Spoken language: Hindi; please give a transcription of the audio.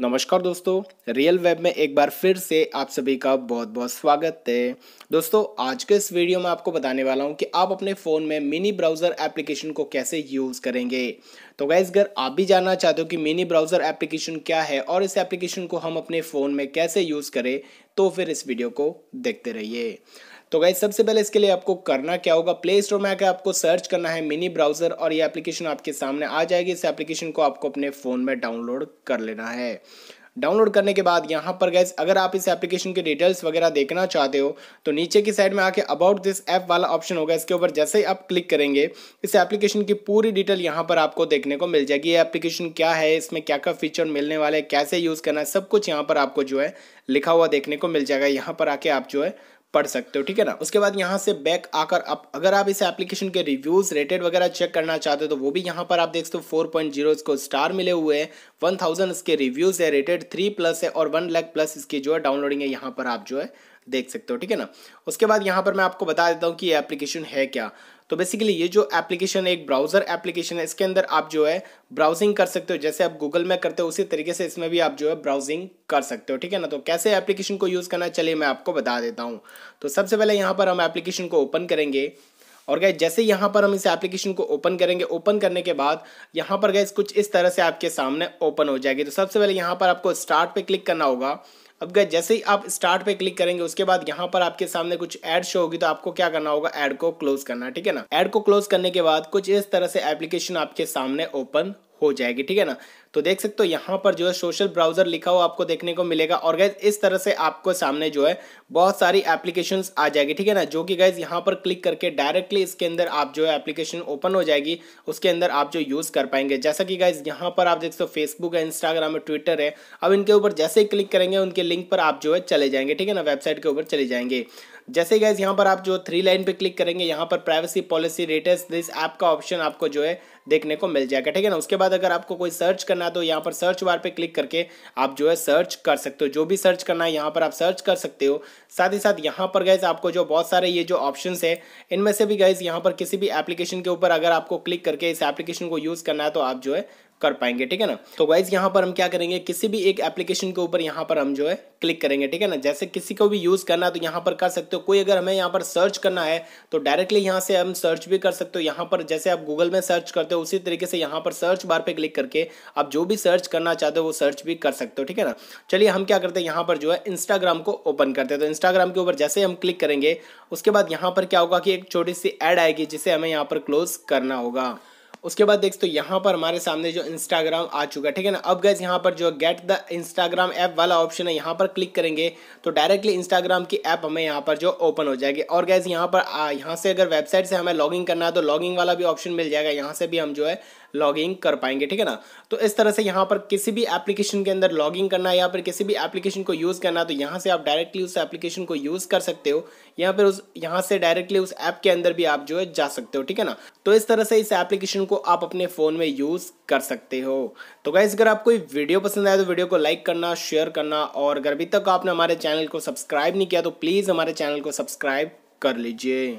नमस्कार दोस्तों रियल वेब में एक बार फिर से आप सभी का बहुत बहुत स्वागत है दोस्तों आज के इस वीडियो में आपको बताने वाला हूं कि आप अपने फ़ोन में मिनी ब्राउज़र एप्लीकेशन को कैसे यूज़ करेंगे तो गैस अगर आप भी जानना चाहते हो कि मिनी ब्राउज़र एप्लीकेशन क्या है और इस एप्लीकेशन को हम अपने फ़ोन में कैसे यूज़ करें तो फिर इस वीडियो को देखते रहिए तो गाइज सबसे पहले इसके लिए आपको करना क्या होगा प्ले स्टोर में आकर आपको सर्च करना है मिनी ब्राउजर और ये एप्लीकेशन आपके सामने आ जाएगी इस एप्लीकेशन को आपको अपने फ़ोन में डाउनलोड कर लेना है डाउनलोड करने के बाद यहाँ पर गैस अगर आप इस एप्लीकेशन के डिटेल्स वगैरह देखना चाहते हो तो नीचे की साइड में आके अबाउट दिस ऐप वाला ऑप्शन होगा इसके ऊपर जैसे ही आप क्लिक करेंगे इस एप्लीकेशन की पूरी डिटेल यहाँ पर आपको देखने को मिल जाएगी ये एप्लीकेशन क्या है इसमें क्या क्या फीचर मिलने वाले कैसे यूज़ करना है सब कुछ यहाँ पर आपको जो है लिखा हुआ देखने को मिल जाएगा यहाँ पर आके आप जो है पढ़ सकते हो ठीक है ना उसके बाद यहाँ से बैक आकर आप अगर आप इस एप्लीकेशन के रिव्यूज रेटेड वगैरह चेक करना चाहते हो तो वो भी यहाँ पर आप देख सकते हो फोर पॉइंट जीरो इसको स्टार मिले हुए हैं वन थाउजेंड इसके रिव्यूज है रेटेड थ्री प्लस है और वन लैख प्लस इसकी जो है डाउनलोडिंग है यहाँ पर आप जो है देख सकते हो ठीक है ना उसके बाद यहाँ पर मैं आपको बता देता हूँ कि ये एप्लीकेशन है क्या तो बेसिकली ये जो एप्लीकेशन है एक ब्राउज़र एप्लीकेशन है इसके अंदर आप जो है ब्राउजिंग कर सकते हो जैसे आप गूगल में करते हो उसी तरीके से इसमें भी आप जो है ब्राउजिंग कर सकते हो ठीक है ना तो कैसे एप्लीकेशन को यूज़ करना चलिए मैं आपको बता देता हूँ तो सबसे पहले यहाँ पर हम एप्लीकेशन को ओपन करेंगे और गए जैसे यहाँ पर हम इस एप्लीकेशन को ओपन करेंगे ओपन करने के बाद यहाँ पर गए कुछ इस तरह से आपके सामने ओपन हो जाएगी तो सबसे पहले यहाँ पर आपको स्टार्ट पे क्लिक करना होगा अब गए जैसे ही आप स्टार्ट पे क्लिक करेंगे उसके बाद यहाँ पर आपके सामने कुछ एड शो होगी तो आपको क्या करना होगा एड को क्लोज करना ठीक है ना एड को क्लोज करने के बाद कुछ इस तरह से एप्लीकेशन आपके सामने ओपन हो जाएगी ठीक है ना तो देख सकते हो यहाँ पर जो है सोशल ब्राउजर लिखा हुआ आपको देखने को मिलेगा और गैस इस तरह से आपको सामने जो है बहुत सारी एप्लीकेशन आ जाएगी ठीक है ना जो कि गैस यहाँ पर क्लिक करके डायरेक्टली इसके अंदर आप जो है एप्लीकेशन ओपन हो जाएगी उसके अंदर आप जो यूज़ कर पाएंगे जैसा कि गैस यहाँ पर आप देख सकते हो फेसबुक है इंस्टाग्राम है ट्विटर है अब इनके ऊपर जैसे ही क्लिक करेंगे उनके लिंक पर आप जो है चले जाएंगे ठीक है ना वेबसाइट के ऊपर चले जाएंगे जैसे गैस यहाँ पर आप जो थ्री लाइन पे क्लिक करेंगे यहाँ पर privacy policy raters this app का ऑप्शन आपको जो है देखने को मिल जाएगा ठीक है ना उसके बाद अगर आपको कोई सर्च करना है तो यहाँ पर सर्च बार पे क्लिक करके आप जो है सर्च कर सकते हो जो भी सर्च करना है यहाँ पर आप सर्च कर सकते हो साथ ही साथ यहाँ पर गैस आपको जो बहुत सारे ये जो ऑप्शन है इनमें से भी गैस यहाँ पर किसी भी एप्लीकेशन के ऊपर अगर आपको क्लिक करके इस एप्लीकेशन को यूज़ करना है तो आप जो है कर पाएंगे ठीक है ना तो वाइज यहाँ पर हम क्या करेंगे किसी भी एक एप्लीकेशन के ऊपर यहाँ पर हम जो है क्लिक करेंगे ठीक है ना जैसे किसी को भी यूज़ करना है तो यहाँ पर कर सकते हो कोई अगर हमें यहाँ पर सर्च करना है तो डायरेक्टली यहाँ से हम सर्च भी कर सकते हो यहाँ पर जैसे आप गूगल में सर्च करते हो उसी तरीके से यहाँ पर सर्च बार पर क्लिक करके आप जो भी सर्च करना चाहते हो वो सर्च भी कर सकते हो ठीक है ना चलिए हम क्या करते हैं यहाँ पर जो है इंस्टाग्राम को ओपन करते हैं तो इंस्टाग्राम के ऊपर जैसे हम क्लिक करेंगे उसके बाद यहाँ पर क्या होगा कि एक छोटी सी एड आएगी जिसे हमें यहाँ पर क्लोज करना होगा उसके बाद देख तो यहाँ पर हमारे सामने जो इंस्टाग्राम आ चुका है ठीक है ना अब गैस यहाँ पर जो गेट द इंस्टाग्राम ऐप वाला ऑप्शन है यहाँ पर क्लिक करेंगे तो डायरेक्टली इंस्टाग्राम की ऐप हमें यहाँ पर जो ओपन हो जाएगी और गैस यहाँ पर यहाँ से अगर वेबसाइट से हमें लॉगिंग करना है तो लॉगिंग वाला भी ऑप्शन मिल जाएगा यहाँ से भी हम जो है लॉगिंग कर पाएंगे ठीक है ना तो इस तरह से यहाँ पर किसी भी एप्लीकेशन के अंदर लॉगिंग करना है या फिर किसी भी एप्लीकेशन को यूज़ करना है तो यहाँ से आप डायरेक्टली उस एप्लीकेशन को यूज़ कर सकते हो या फिर उस यहाँ से डायरेक्टली उस ऐप के अंदर भी आप जो है जा सकते हो ठीक है ना तो इस तरह से इस एप्लीकेशन को को आप अपने फ़ोन में यूज़ कर सकते हो तो गैस अगर आपको ये वीडियो पसंद आया तो वीडियो को लाइक करना शेयर करना और अगर अभी तक आपने हमारे चैनल को सब्सक्राइब नहीं किया तो प्लीज़ हमारे चैनल को सब्सक्राइब कर लीजिए